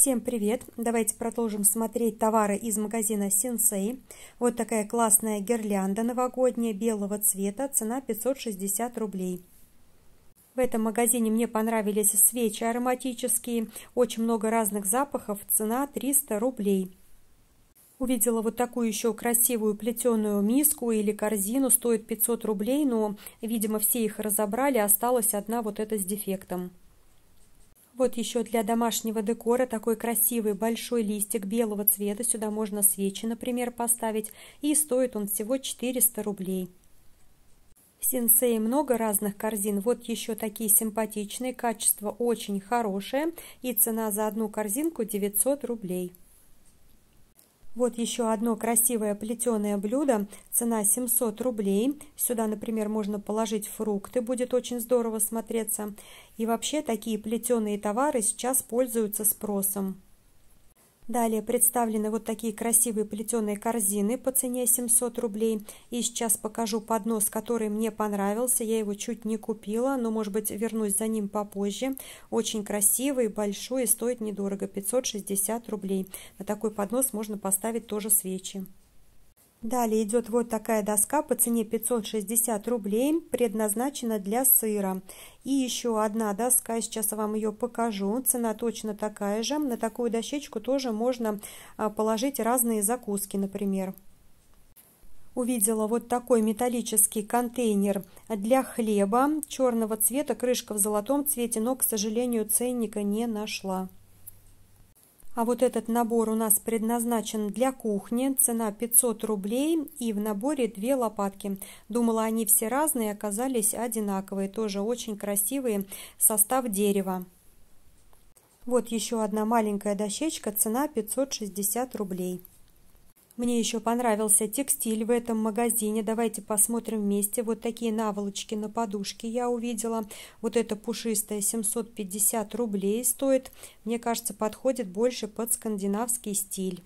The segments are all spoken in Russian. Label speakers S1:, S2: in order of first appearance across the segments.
S1: Всем привет! Давайте продолжим смотреть товары из магазина Сенсей. Вот такая классная гирлянда новогодняя белого цвета, цена 560 рублей. В этом магазине мне понравились свечи ароматические, очень много разных запахов, цена 300 рублей. Увидела вот такую еще красивую плетеную миску или корзину, стоит 500 рублей, но, видимо, все их разобрали, осталась одна вот эта с дефектом. Вот еще для домашнего декора такой красивый большой листик белого цвета. Сюда можно свечи, например, поставить. И стоит он всего 400 рублей. В Сенсее много разных корзин. Вот еще такие симпатичные. Качество очень хорошее. И цена за одну корзинку 900 рублей. Вот еще одно красивое плетеное блюдо. Цена 700 рублей. Сюда, например, можно положить фрукты. Будет очень здорово смотреться. И вообще такие плетеные товары сейчас пользуются спросом. Далее представлены вот такие красивые плетеные корзины по цене 700 рублей. И сейчас покажу поднос, который мне понравился. Я его чуть не купила, но, может быть, вернусь за ним попозже. Очень красивый, большой и стоит недорого, 560 рублей. На такой поднос можно поставить тоже свечи. Далее идет вот такая доска по цене 560 рублей, предназначена для сыра. И еще одна доска, сейчас я вам ее покажу, цена точно такая же. На такую дощечку тоже можно а, положить разные закуски, например увидела вот такой металлический контейнер для хлеба черного цвета, крышка в золотом цвете, но, к сожалению, ценника не нашла. А вот этот набор у нас предназначен для кухни. Цена 500 рублей и в наборе две лопатки. Думала, они все разные, оказались одинаковые. Тоже очень красивые. Состав дерева. Вот еще одна маленькая дощечка. Цена 560 рублей. Мне еще понравился текстиль в этом магазине. Давайте посмотрим вместе. Вот такие наволочки на подушке я увидела. Вот это пушистая 750 рублей стоит. Мне кажется, подходит больше под скандинавский стиль.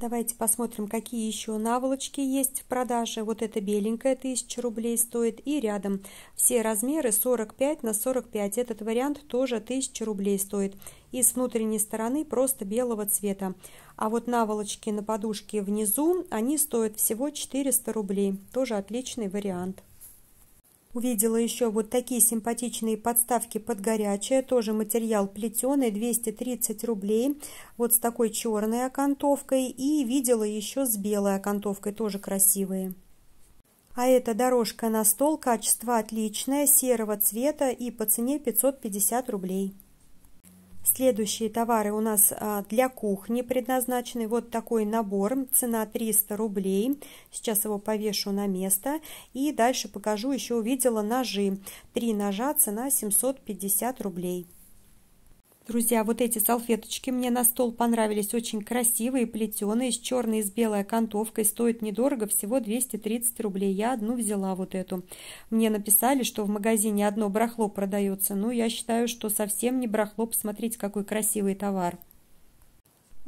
S1: Давайте посмотрим, какие еще наволочки есть в продаже. Вот эта беленькая 1000 рублей стоит. И рядом все размеры 45 на 45. Этот вариант тоже 1000 рублей стоит. И с внутренней стороны просто белого цвета. А вот наволочки на подушке внизу, они стоят всего 400 рублей. Тоже отличный вариант. Увидела еще вот такие симпатичные подставки под горячее, тоже материал плетеный, 230 рублей, вот с такой черной окантовкой и видела еще с белой окантовкой, тоже красивые. А эта дорожка на стол, качество отличное, серого цвета и по цене 550 рублей. Следующие товары у нас а, для кухни предназначены. Вот такой набор, цена 300 рублей. Сейчас его повешу на место. И дальше покажу, еще увидела ножи. Три ножа, цена 750 рублей. Друзья, вот эти салфеточки мне на стол понравились, очень красивые, плетеные, с черной и с белой окантовкой, стоят недорого, всего 230 рублей. Я одну взяла вот эту. Мне написали, что в магазине одно брахло продается, но я считаю, что совсем не брахло, посмотрите, какой красивый товар.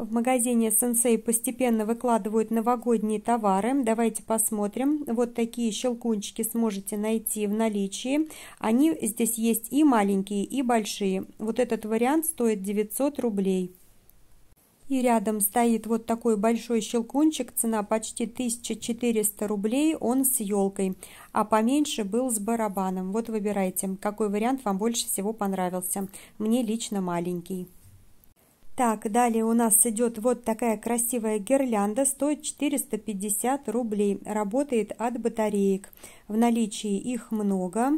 S1: В магазине Сенсей постепенно выкладывают новогодние товары. Давайте посмотрим. Вот такие щелкунчики сможете найти в наличии. Они здесь есть и маленькие, и большие. Вот этот вариант стоит 900 рублей. И рядом стоит вот такой большой щелкунчик, цена почти 1400 рублей, он с елкой, а поменьше был с барабаном. Вот выбирайте, какой вариант вам больше всего понравился. Мне лично маленький. Так, далее у нас идет вот такая красивая гирлянда, стоит 450 рублей, работает от батареек. В наличии их много.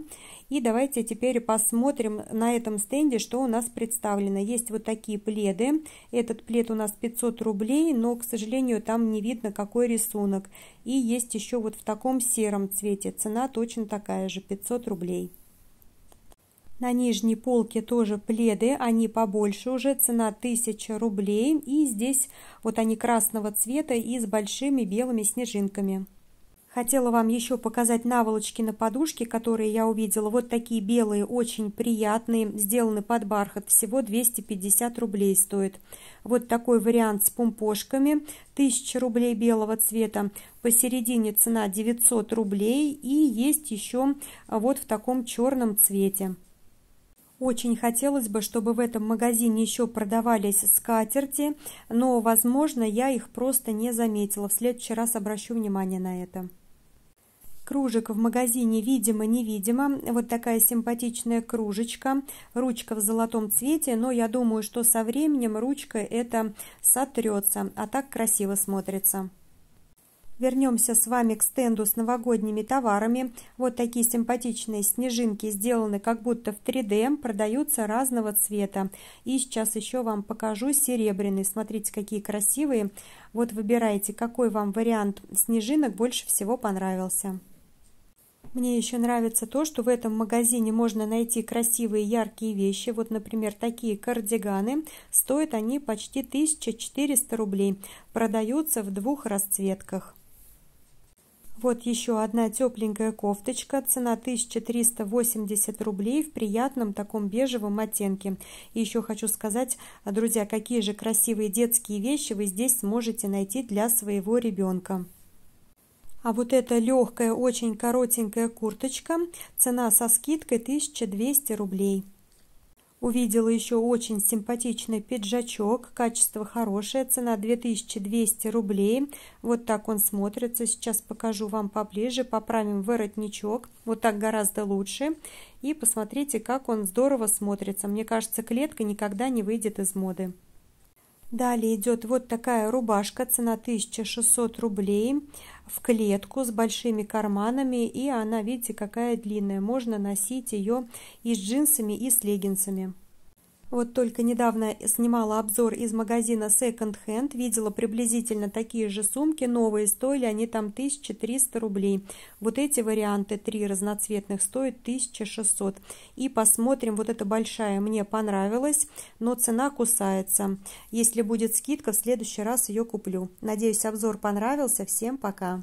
S1: И давайте теперь посмотрим на этом стенде, что у нас представлено. Есть вот такие пледы. Этот плед у нас 500 рублей, но, к сожалению, там не видно, какой рисунок. И есть еще вот в таком сером цвете. Цена точно такая же, 500 рублей. На нижней полке тоже пледы, они побольше уже, цена 1000 рублей. И здесь вот они красного цвета и с большими белыми снежинками. Хотела вам еще показать наволочки на подушке, которые я увидела. Вот такие белые, очень приятные, сделаны под бархат. Всего 250 рублей стоит. Вот такой вариант с помпошками. 1000 рублей белого цвета. Посередине цена 900 рублей. И есть еще вот в таком черном цвете. Очень хотелось бы, чтобы в этом магазине еще продавались скатерти, но, возможно, я их просто не заметила. В следующий раз обращу внимание на это. Кружек в магазине видимо-невидимо. Вот такая симпатичная кружечка. Ручка в золотом цвете, но я думаю, что со временем ручка эта сотрется, а так красиво смотрится. Вернемся с вами к стенду с новогодними товарами. Вот такие симпатичные снежинки сделаны как будто в 3D, продаются разного цвета. И сейчас еще вам покажу серебряный. Смотрите, какие красивые. Вот выбирайте, какой вам вариант снежинок больше всего понравился. Мне еще нравится то, что в этом магазине можно найти красивые яркие вещи. Вот, например, такие кардиганы. Стоят они почти 1400 рублей. Продаются в двух расцветках. Вот еще одна тепленькая кофточка, цена 1380 рублей в приятном таком бежевом оттенке. И еще хочу сказать, друзья, какие же красивые детские вещи вы здесь сможете найти для своего ребенка. А вот эта легкая, очень коротенькая курточка, цена со скидкой 1200 рублей. Увидела еще очень симпатичный пиджачок, качество хорошее, цена 2200 рублей. Вот так он смотрится, сейчас покажу вам поближе, поправим воротничок, вот так гораздо лучше. И посмотрите, как он здорово смотрится. Мне кажется, клетка никогда не выйдет из моды. Далее идет вот такая рубашка, цена 1600 рублей, в клетку с большими карманами, и она, видите, какая длинная, можно носить ее и с джинсами, и с леггинсами. Вот только недавно снимала обзор из магазина Second Hand, видела приблизительно такие же сумки, новые, стоили они там 1300 рублей. Вот эти варианты, три разноцветных, стоят 1600. И посмотрим, вот эта большая мне понравилась, но цена кусается. Если будет скидка, в следующий раз ее куплю. Надеюсь, обзор понравился. Всем пока!